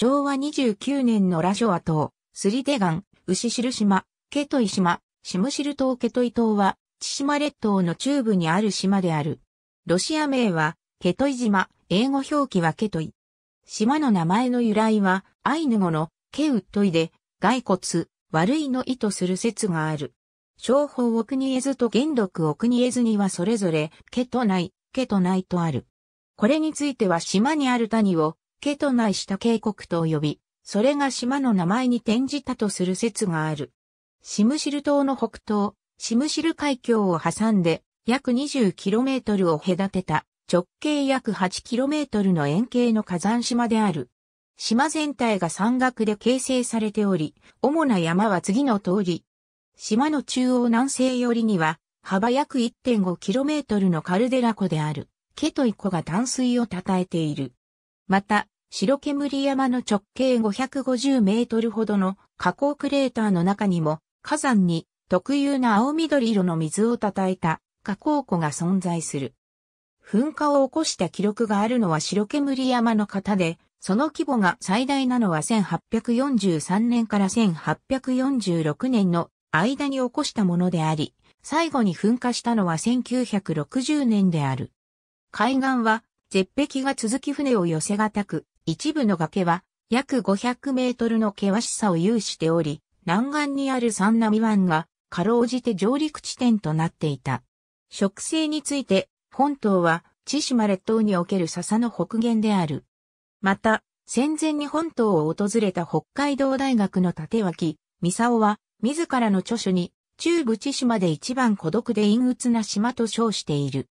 昭和29年のラショア島、スリデガン、牛ル島、ケトイ島、シムシル島ケトイ島は、千島列島の中部にある島である。ロシア名は、ケトイ島、英語表記はケトイ。島の名前の由来は、アイヌ語の、ケウットイで、骸骨、悪いの意図する説がある。商法を国絵ずと元禄を国絵ずにはそれぞれ、ケトナイ、ケトナイとある。これについては島にある谷を、ケト内イした渓谷と呼び、それが島の名前に転じたとする説がある。シムシル島の北東、シムシル海峡を挟んで約 20km を隔てた直径約 8km の円形の火山島である。島全体が山岳で形成されており、主な山は次の通り。島の中央南西寄りには、幅約 1.5km のカルデラ湖である、ケトイ湖が淡水を称えている。また、白煙山の直径550メートルほどの火口クレーターの中にも、火山に特有な青緑色の水をたたえた火口湖が存在する。噴火を起こした記録があるのは白煙山の方で、その規模が最大なのは1843年から1846年の間に起こしたものであり、最後に噴火したのは1960年である。海岸は絶壁が続き船を寄せがたく、一部の崖は約500メートルの険しさを有しており、南岸にある三波湾が、かろうじて上陸地点となっていた。植生について、本島は、千島列島における笹の北限である。また、戦前に本島を訪れた北海道大学の立脇、三沢は、自らの著書に、中部千島で一番孤独で陰鬱な島と称している。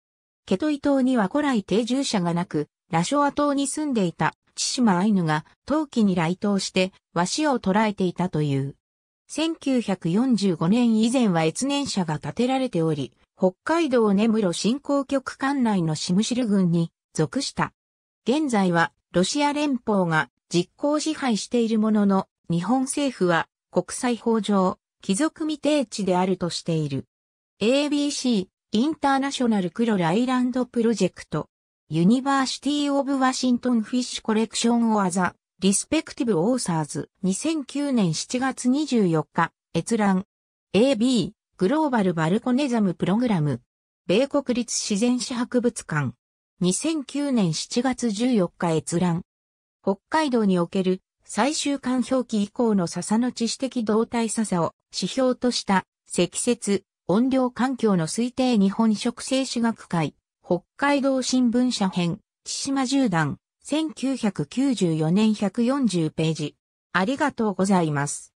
ケトイ島には古来定住者がなく、ラショア島に住んでいた千島アイヌが陶器に来島して和紙を捕らえていたという。1945年以前は越年者が建てられており、北海道根室振興局管内のシムシル郡に属した。現在はロシア連邦が実行支配しているものの、日本政府は国際法上、貴族未定地であるとしている。ABC インターナショナルクロライランドプロジェクト、ユニバーシティオブワシントンフィッシュコレクションオアザ、リスペクティブオーサーズ、2009年7月24日、閲覧、AB、グローバルバルコネザムプログラム、米国立自然史博物館、2009年7月14日閲覧、北海道における最終間表記以降の笹の知識的動態笹を指標とした積雪、音量環境の推定日本植生史学会、北海道新聞社編、千島十段、1994年140ページ。ありがとうございます。